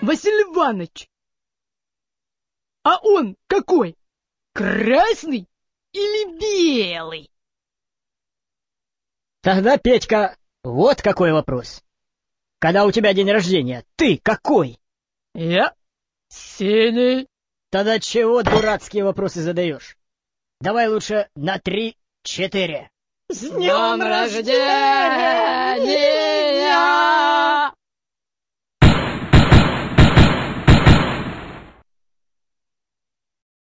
Василий Иванович. А он какой? Красный или белый? Тогда, Петька, вот какой вопрос. Когда у тебя день рождения, ты какой? Я синий. Тогда чего дурацкие вопросы задаешь? Давай лучше на три-четыре. С днем рождения!